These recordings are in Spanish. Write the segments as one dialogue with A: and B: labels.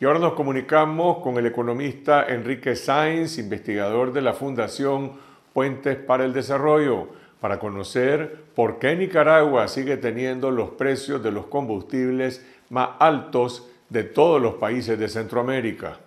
A: Y ahora nos comunicamos con el economista Enrique Sainz, investigador de la Fundación Puentes para el Desarrollo, para conocer por qué Nicaragua sigue teniendo los precios de los combustibles más altos de todos los países de Centroamérica.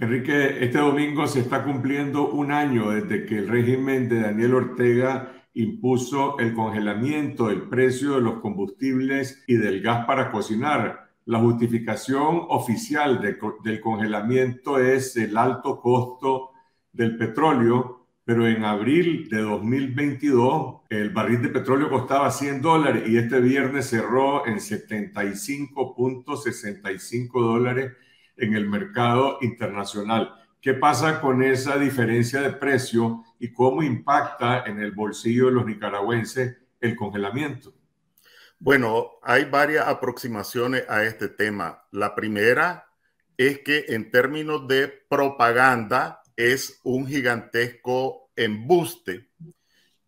A: Enrique, este domingo se está cumpliendo un año desde que el régimen de Daniel Ortega impuso el congelamiento del precio de los combustibles y del gas para cocinar. La justificación oficial del congelamiento es el alto costo del petróleo, pero en abril de 2022 el barril de petróleo costaba 100 dólares y este viernes cerró en 75.65 dólares en el mercado internacional. ¿Qué pasa con esa diferencia de precio y cómo impacta en el
B: bolsillo de los nicaragüenses el congelamiento? Bueno, hay varias aproximaciones a este tema. La primera es que en términos de propaganda es un gigantesco embuste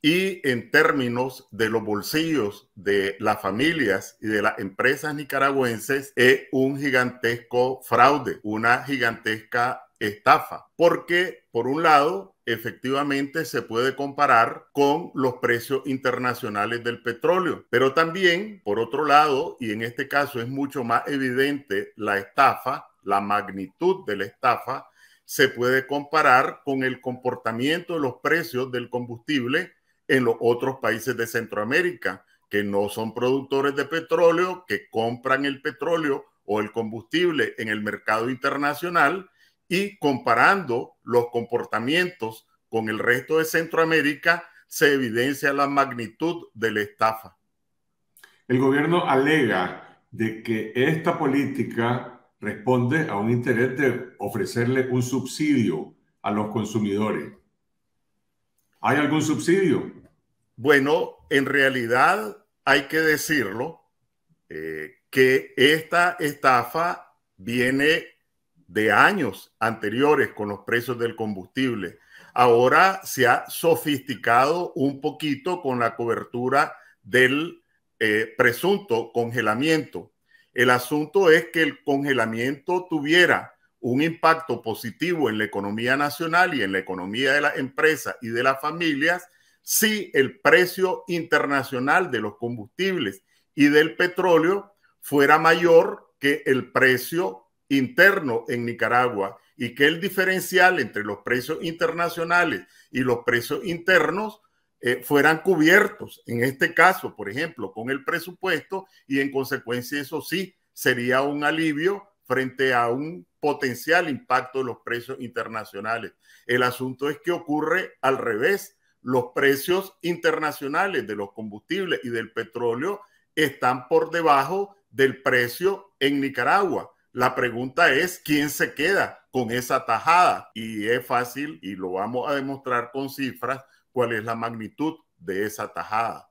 B: y en términos de los bolsillos de las familias y de las empresas nicaragüenses es un gigantesco fraude, una gigantesca estafa, porque por un lado, efectivamente se puede comparar con los precios internacionales del petróleo, pero también, por otro lado, y en este caso es mucho más evidente la estafa, la magnitud de la estafa, se puede comparar con el comportamiento de los precios del combustible en los otros países de Centroamérica, que no son productores de petróleo, que compran el petróleo o el combustible en el mercado internacional y comparando los comportamientos con el resto de Centroamérica, se evidencia la magnitud de la estafa. El gobierno alega
A: de que esta política responde a un interés de ofrecerle
B: un subsidio a los consumidores. ¿Hay algún subsidio? Bueno, en realidad hay que decirlo, eh, que esta estafa viene de años anteriores con los precios del combustible. Ahora se ha sofisticado un poquito con la cobertura del eh, presunto congelamiento. El asunto es que el congelamiento tuviera un impacto positivo en la economía nacional y en la economía de las empresas y de las familias si el precio internacional de los combustibles y del petróleo fuera mayor que el precio interno en Nicaragua y que el diferencial entre los precios internacionales y los precios internos eh, fueran cubiertos, en este caso, por ejemplo, con el presupuesto y en consecuencia eso sí sería un alivio frente a un potencial impacto de los precios internacionales. El asunto es que ocurre al revés. Los precios internacionales de los combustibles y del petróleo están por debajo del precio en Nicaragua. La pregunta es quién se queda con esa tajada y es fácil y lo vamos a demostrar con cifras cuál es la magnitud de esa tajada.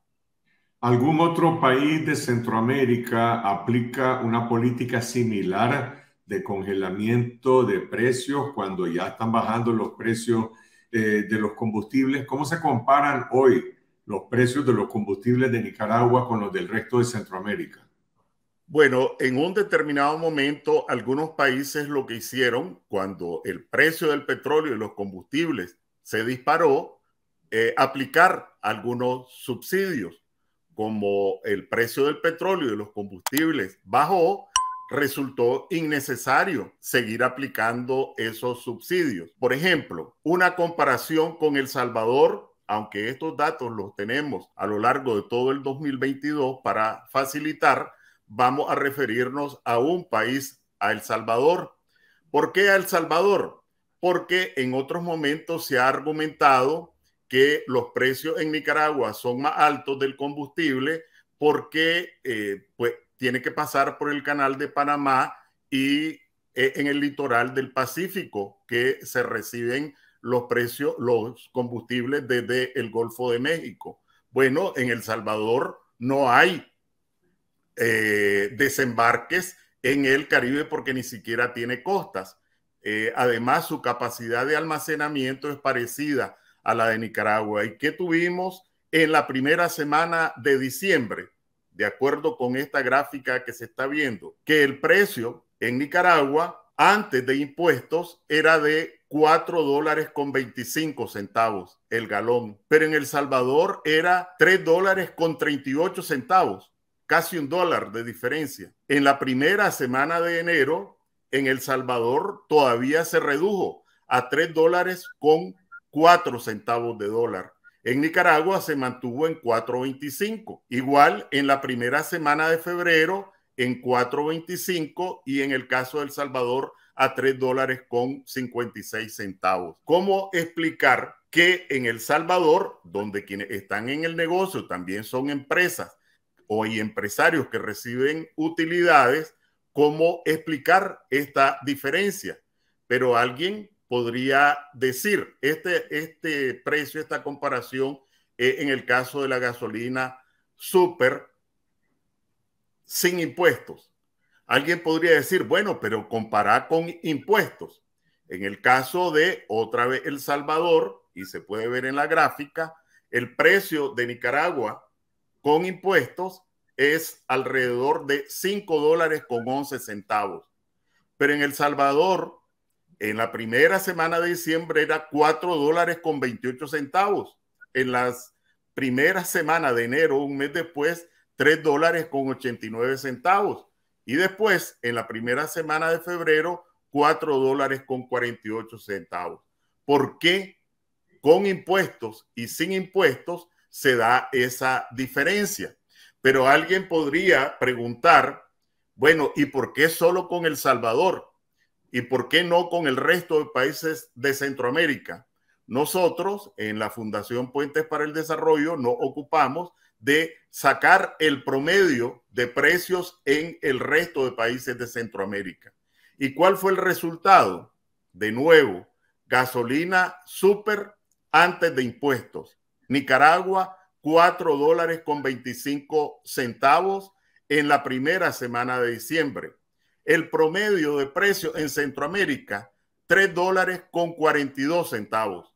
A: ¿Algún otro país de Centroamérica aplica una política similar de congelamiento de precios cuando ya están bajando los precios eh, de los combustibles? ¿Cómo se comparan hoy los precios de los combustibles de Nicaragua con los del resto de Centroamérica?
B: Bueno, en un determinado momento algunos países lo que hicieron cuando el precio del petróleo y los combustibles se disparó, eh, aplicar algunos subsidios. Como el precio del petróleo y los combustibles bajó, resultó innecesario seguir aplicando esos subsidios. Por ejemplo, una comparación con El Salvador aunque estos datos los tenemos a lo largo de todo el 2022 para facilitar vamos a referirnos a un país, a El Salvador. ¿Por qué a El Salvador? Porque en otros momentos se ha argumentado que los precios en Nicaragua son más altos del combustible porque eh, pues, tiene que pasar por el canal de Panamá y eh, en el litoral del Pacífico que se reciben los precios, los combustibles desde el Golfo de México. Bueno, en El Salvador no hay eh, desembarques en el Caribe porque ni siquiera tiene costas. Eh, además, su capacidad de almacenamiento es parecida a la de Nicaragua. ¿Y que tuvimos en la primera semana de diciembre? De acuerdo con esta gráfica que se está viendo, que el precio en Nicaragua antes de impuestos era de 4 dólares con 25 centavos el galón, pero en El Salvador era 3 dólares con 38 centavos casi un dólar de diferencia. En la primera semana de enero, en El Salvador todavía se redujo a 3 dólares con 4 centavos de dólar. En Nicaragua se mantuvo en 4.25. Igual en la primera semana de febrero en 4.25 y en el caso de El Salvador a 3 dólares con 56 centavos. ¿Cómo explicar que en El Salvador, donde quienes están en el negocio también son empresas, o hay empresarios que reciben utilidades, ¿cómo explicar esta diferencia? Pero alguien podría decir, este, este precio, esta comparación, eh, en el caso de la gasolina super, sin impuestos. Alguien podría decir, bueno, pero comparar con impuestos. En el caso de otra vez El Salvador, y se puede ver en la gráfica, el precio de Nicaragua con impuestos es alrededor de 5 dólares con 11 centavos. Pero en El Salvador, en la primera semana de diciembre era 4 dólares con 28 centavos. En las primeras semanas de enero, un mes después, 3 dólares con 89 centavos. Y después, en la primera semana de febrero, 4 dólares con 48 centavos. ¿Por qué con impuestos y sin impuestos se da esa diferencia. Pero alguien podría preguntar, bueno, ¿y por qué solo con El Salvador? ¿Y por qué no con el resto de países de Centroamérica? Nosotros en la Fundación Puentes para el Desarrollo nos ocupamos de sacar el promedio de precios en el resto de países de Centroamérica. ¿Y cuál fue el resultado? De nuevo, gasolina súper antes de impuestos, Nicaragua, 4 dólares con 25 centavos en la primera semana de diciembre. El promedio de precio en Centroamérica, 3 dólares con 42 centavos.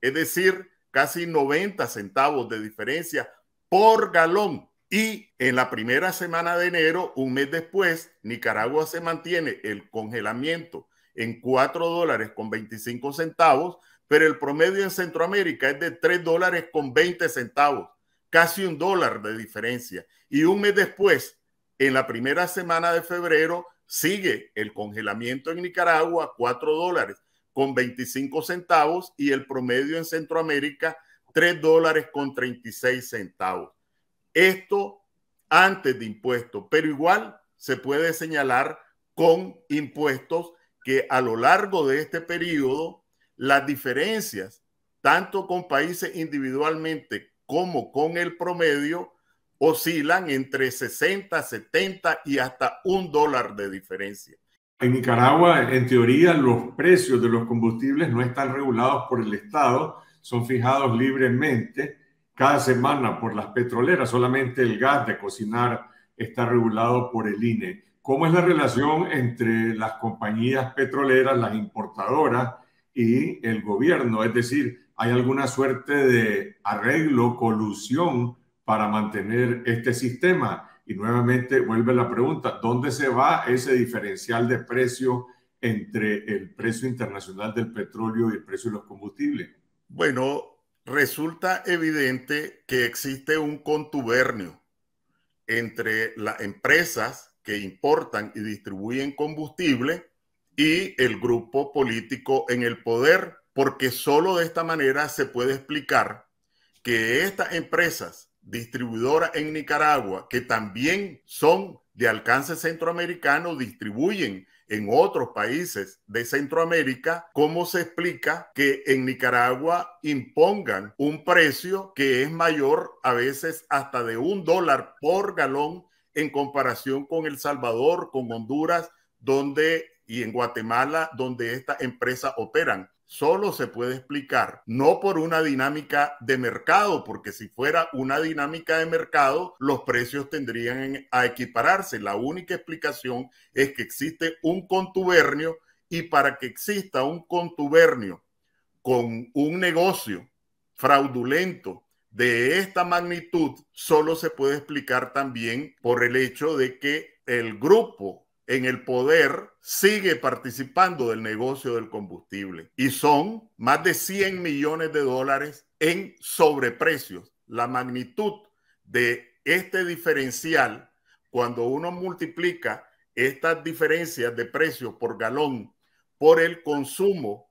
B: Es decir, casi 90 centavos de diferencia por galón. Y en la primera semana de enero, un mes después, Nicaragua se mantiene el congelamiento en 4 dólares con 25 centavos pero el promedio en Centroamérica es de 3 dólares con 20 centavos, casi un dólar de diferencia. Y un mes después, en la primera semana de febrero, sigue el congelamiento en Nicaragua, 4 dólares con 25 centavos y el promedio en Centroamérica, 3 dólares con 36 centavos. Esto antes de impuestos, pero igual se puede señalar con impuestos que a lo largo de este periodo las diferencias, tanto con países individualmente como con el promedio, oscilan entre 60, 70 y hasta un dólar de diferencia.
A: En Nicaragua, en teoría, los precios de los combustibles no están regulados por el Estado, son fijados libremente cada semana por las petroleras, solamente el gas de cocinar está regulado por el INE. ¿Cómo es la relación entre las compañías petroleras, las importadoras y el gobierno. Es decir, hay alguna suerte de arreglo, colusión para mantener este sistema. Y nuevamente vuelve la pregunta, ¿dónde se va ese diferencial de precio entre el precio internacional del petróleo y el precio de los
B: combustibles? Bueno, resulta evidente que existe un contubernio entre las empresas que importan y distribuyen combustible y el grupo político en el poder, porque solo de esta manera se puede explicar que estas empresas distribuidoras en Nicaragua, que también son de alcance centroamericano, distribuyen en otros países de Centroamérica, ¿cómo se explica que en Nicaragua impongan un precio que es mayor a veces hasta de un dólar por galón en comparación con El Salvador, con Honduras, donde y en Guatemala donde estas empresas operan. Solo se puede explicar, no por una dinámica de mercado, porque si fuera una dinámica de mercado, los precios tendrían a equipararse. La única explicación es que existe un contubernio y para que exista un contubernio con un negocio fraudulento de esta magnitud solo se puede explicar también por el hecho de que el grupo en el poder sigue participando del negocio del combustible y son más de 100 millones de dólares en sobreprecios. La magnitud de este diferencial, cuando uno multiplica estas diferencias de precios por galón por el consumo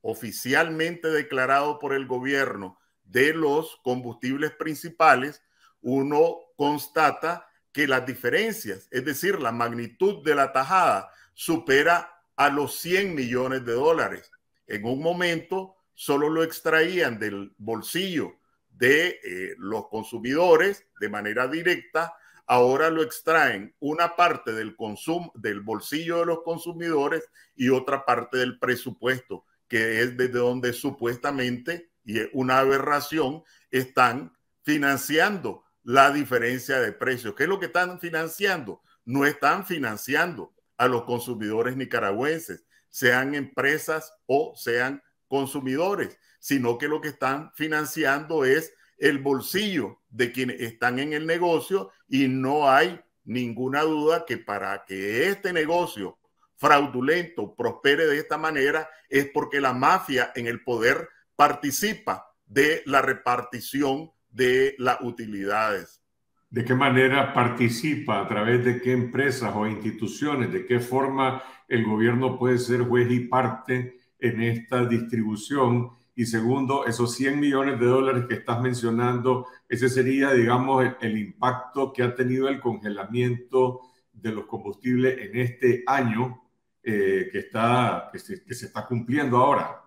B: oficialmente declarado por el gobierno de los combustibles principales, uno constata que las diferencias, es decir, la magnitud de la tajada, supera a los 100 millones de dólares. En un momento solo lo extraían del bolsillo de eh, los consumidores de manera directa, ahora lo extraen una parte del consumo del bolsillo de los consumidores y otra parte del presupuesto, que es desde donde supuestamente y es una aberración están financiando la diferencia de precios. ¿Qué es lo que están financiando? No están financiando a los consumidores nicaragüenses, sean empresas o sean consumidores, sino que lo que están financiando es el bolsillo de quienes están en el negocio y no hay ninguna duda que para que este negocio fraudulento prospere de esta manera es porque la mafia en el poder participa de la repartición de las utilidades.
A: ¿De qué manera participa? ¿A través de qué empresas o instituciones? ¿De qué forma el gobierno puede ser juez y parte en esta distribución? Y segundo, esos 100 millones de dólares que estás mencionando, ese sería, digamos, el, impacto que ha tenido el congelamiento de los combustibles en este año eh, que, está, que se está cumpliendo ahora.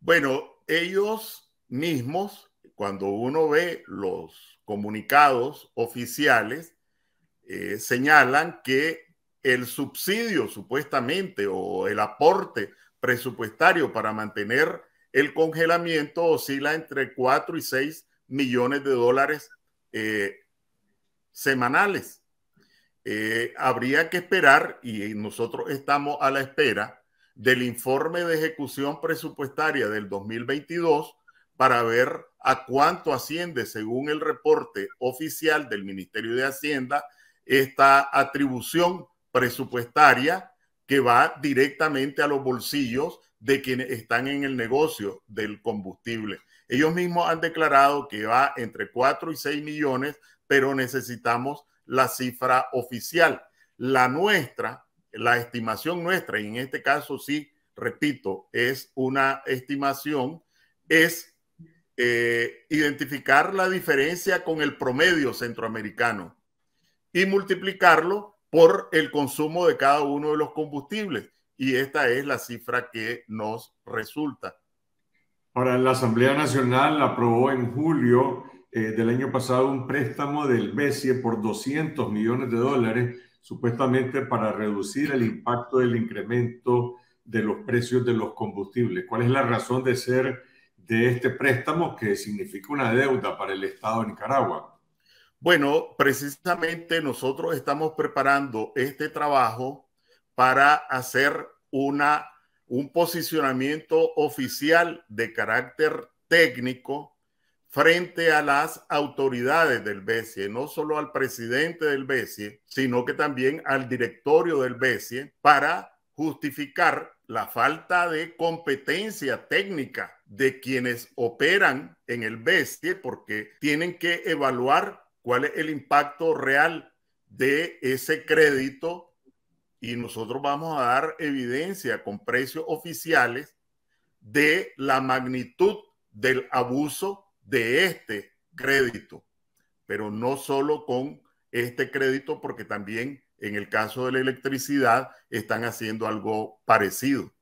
B: Bueno, ellos mismos cuando uno ve los comunicados oficiales, eh, señalan que el subsidio supuestamente o el aporte presupuestario para mantener el congelamiento oscila entre 4 y 6 millones de dólares eh, semanales. Eh, habría que esperar, y nosotros estamos a la espera, del informe de ejecución presupuestaria del 2022 para ver a cuánto asciende, según el reporte oficial del Ministerio de Hacienda, esta atribución presupuestaria que va directamente a los bolsillos de quienes están en el negocio del combustible. Ellos mismos han declarado que va entre 4 y 6 millones, pero necesitamos la cifra oficial. La nuestra, la estimación nuestra, y en este caso sí, repito, es una estimación, es eh, identificar la diferencia con el promedio centroamericano y multiplicarlo por el consumo de cada uno de los combustibles. Y esta es la cifra que nos resulta.
A: Ahora, la Asamblea Nacional aprobó en julio eh, del año pasado un préstamo del BESIE por 200 millones de dólares, supuestamente para reducir el impacto del incremento de los precios de los combustibles. ¿Cuál es la razón de ser de este préstamo que significa una deuda para
B: el Estado de Nicaragua? Bueno, precisamente nosotros estamos preparando este trabajo para hacer una, un posicionamiento oficial de carácter técnico frente a las autoridades del BESIE, no solo al presidente del BESIE, sino que también al directorio del BESIE, para justificar la falta de competencia técnica de quienes operan en el BESTIE, porque tienen que evaluar cuál es el impacto real de ese crédito y nosotros vamos a dar evidencia con precios oficiales de la magnitud del abuso de este crédito, pero no solo con este crédito, porque también en el caso de la electricidad, están haciendo algo parecido.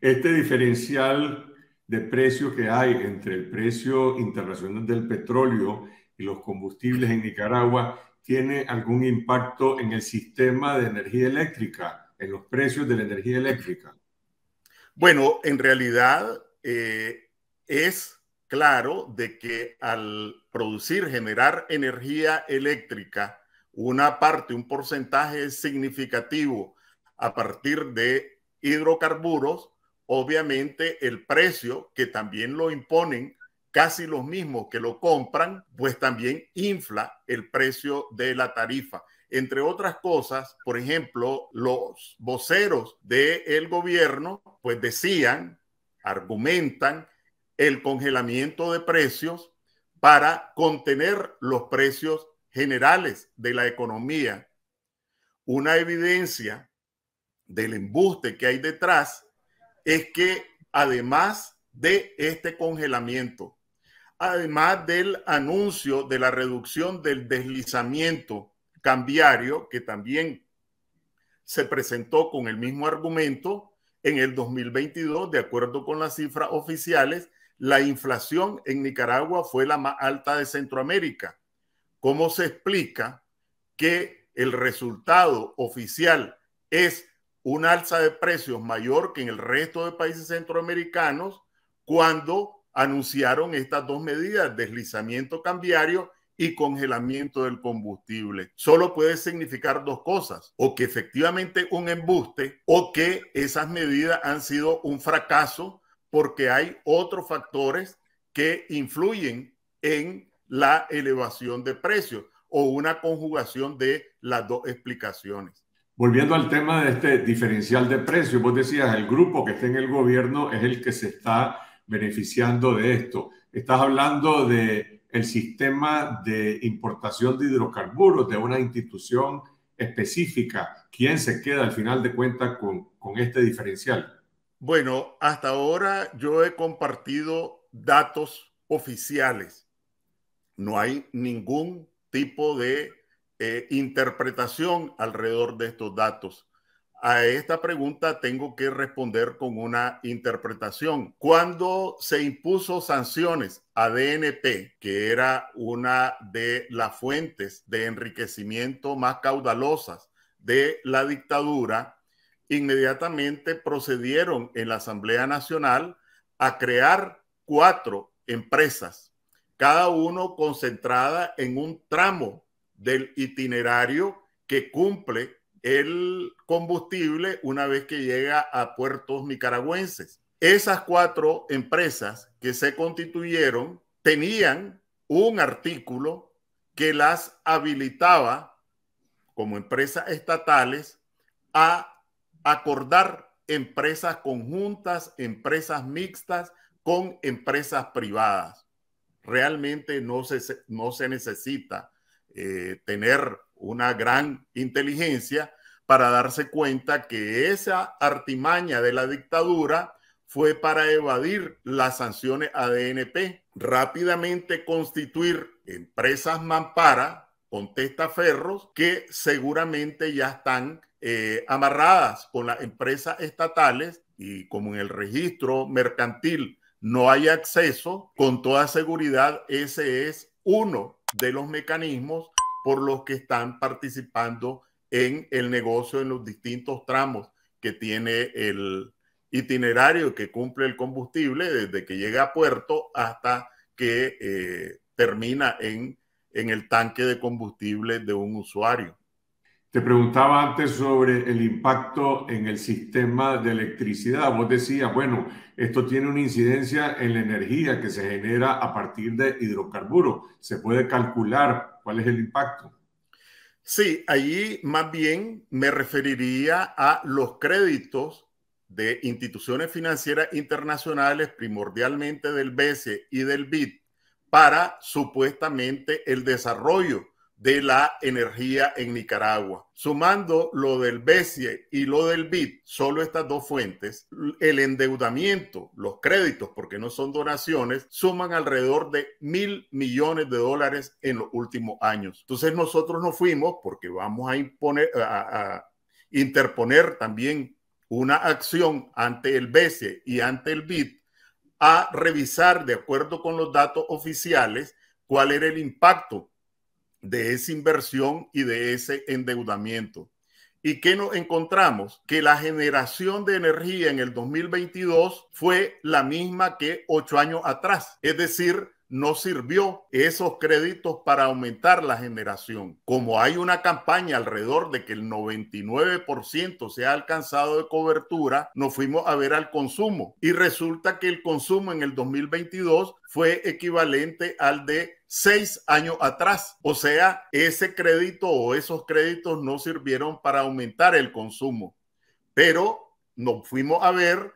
B: Este diferencial de precio que hay entre el precio internacional
A: del petróleo y los combustibles en Nicaragua tiene algún impacto en el sistema de energía eléctrica, en los precios de la energía
B: eléctrica. Bueno, en realidad eh, es claro de que al producir, generar energía eléctrica, una parte, un porcentaje significativo a partir de hidrocarburos, obviamente el precio que también lo imponen casi los mismos que lo compran, pues también infla el precio de la tarifa. Entre otras cosas, por ejemplo, los voceros del gobierno, pues decían, argumentan el congelamiento de precios para contener los precios generales de la economía una evidencia del embuste que hay detrás es que además de este congelamiento, además del anuncio de la reducción del deslizamiento cambiario, que también se presentó con el mismo argumento, en el 2022, de acuerdo con las cifras oficiales, la inflación en Nicaragua fue la más alta de Centroamérica. ¿Cómo se explica que el resultado oficial es un alza de precios mayor que en el resto de países centroamericanos cuando anunciaron estas dos medidas, deslizamiento cambiario y congelamiento del combustible. Solo puede significar dos cosas, o que efectivamente un embuste o que esas medidas han sido un fracaso porque hay otros factores que influyen en la elevación de precios o una conjugación de las dos explicaciones.
A: Volviendo al tema de este diferencial de precios, vos decías, el grupo que está en el gobierno es el que se está beneficiando de esto. Estás hablando de el sistema de importación de hidrocarburos de una institución específica. ¿Quién se queda al final de cuentas con este diferencial?
B: Bueno, hasta ahora yo he compartido datos oficiales no hay ningún tipo de eh, interpretación alrededor de estos datos. A esta pregunta tengo que responder con una interpretación. Cuando se impuso sanciones a DNP, que era una de las fuentes de enriquecimiento más caudalosas de la dictadura, inmediatamente procedieron en la Asamblea Nacional a crear cuatro empresas cada uno concentrada en un tramo del itinerario que cumple el combustible una vez que llega a puertos nicaragüenses. Esas cuatro empresas que se constituyeron tenían un artículo que las habilitaba como empresas estatales a acordar empresas conjuntas, empresas mixtas con empresas privadas realmente no se, no se necesita eh, tener una gran inteligencia para darse cuenta que esa artimaña de la dictadura fue para evadir las sanciones ADNP, rápidamente constituir empresas mampara con testaferros que seguramente ya están eh, amarradas con las empresas estatales y como en el registro mercantil no hay acceso, con toda seguridad ese es uno de los mecanismos por los que están participando en el negocio en los distintos tramos que tiene el itinerario que cumple el combustible desde que llega a puerto hasta que eh, termina en el tanque de combustible de un usuario. Te preguntaba antes sobre el impacto en el sistema de electricidad. Vos decías,
A: bueno, esto tiene una incidencia en la energía que se genera a partir de hidrocarburos.
B: ¿Se puede calcular cuál es el impacto? Sí, allí más bien me referiría a los créditos de instituciones financieras internacionales, primordialmente del BCE y del BID, para supuestamente el desarrollo de la energía en Nicaragua. Sumando lo del Bce y lo del BID, solo estas dos fuentes, el endeudamiento, los créditos, porque no son donaciones, suman alrededor de mil millones de dólares en los últimos años. Entonces nosotros nos fuimos porque vamos a imponer, a, interponer también una acción ante el Bce y ante el BID a revisar de acuerdo con los datos oficiales cuál era el impacto de esa inversión y de ese endeudamiento. ¿Y qué nos encontramos? Que la generación de energía en el 2022 fue la misma que ocho años atrás, es decir, no sirvió esos créditos para aumentar la generación. Como hay una campaña alrededor de que el 99% se ha alcanzado de cobertura, nos fuimos a ver al consumo y resulta que el consumo en el 2022 fue equivalente al de seis años atrás. O sea, ese crédito o esos créditos no sirvieron para aumentar el consumo, pero nos fuimos a ver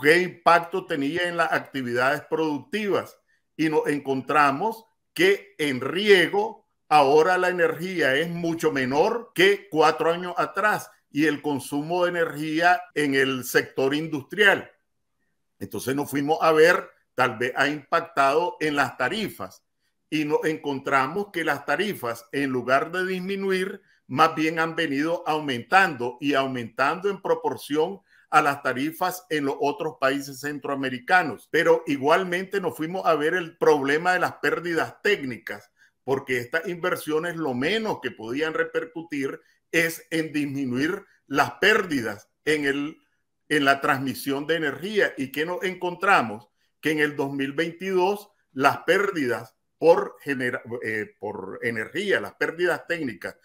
B: qué impacto tenía en las actividades productivas y nos encontramos que en riego ahora la energía es mucho menor que cuatro años atrás y el consumo de energía en el sector industrial. Entonces nos fuimos a ver, tal vez ha impactado en las tarifas y nos encontramos que las tarifas, en lugar de disminuir, más bien han venido aumentando y aumentando en proporción a las tarifas en los otros países centroamericanos. Pero igualmente nos fuimos a ver el problema de las pérdidas técnicas, porque estas inversiones lo menos que podían repercutir es en disminuir las pérdidas en, el, en la transmisión de energía. ¿Y que nos encontramos? Que en el 2022 las pérdidas por, eh, por energía, las pérdidas técnicas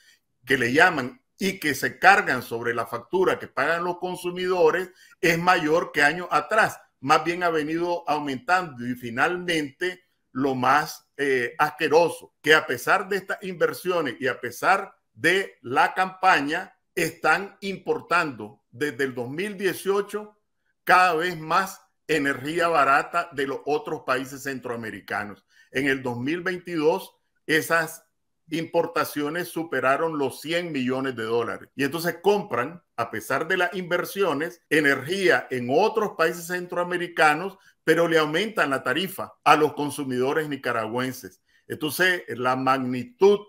B: que le llaman y que se cargan sobre la factura que pagan los consumidores es mayor que años atrás. Más bien ha venido aumentando y finalmente lo más eh, asqueroso, que a pesar de estas inversiones y a pesar de la campaña, están importando desde el 2018 cada vez más energía barata de los otros países centroamericanos. En el 2022, esas importaciones superaron los 100 millones de dólares. Y entonces compran, a pesar de las inversiones, energía en otros países centroamericanos, pero le aumentan la tarifa a los consumidores nicaragüenses. Entonces, la magnitud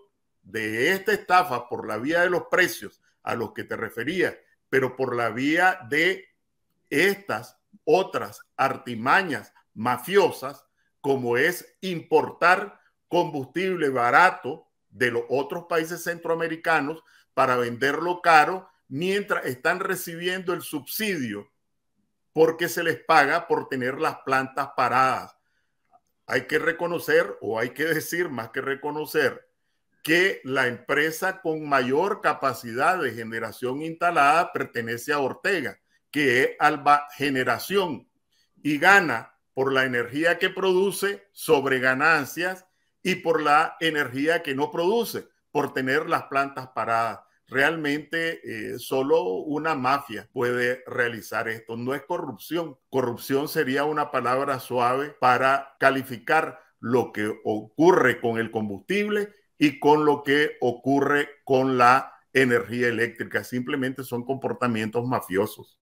B: de esta estafa por la vía de los precios a los que te refería, pero por la vía de estas otras artimañas mafiosas, como es importar combustible barato de los otros países centroamericanos para venderlo caro mientras están recibiendo el subsidio porque se les paga por tener las plantas paradas. Hay que reconocer, o hay que decir más que reconocer, que la empresa con mayor capacidad de generación instalada pertenece a Ortega, que es Alba Generación, y gana por la energía que produce sobre ganancias y por la energía que no produce, por tener las plantas paradas. Realmente eh, solo una mafia puede realizar esto, no es corrupción. Corrupción sería una palabra suave para calificar lo que ocurre con el combustible y con lo que ocurre con la energía eléctrica. Simplemente son comportamientos mafiosos.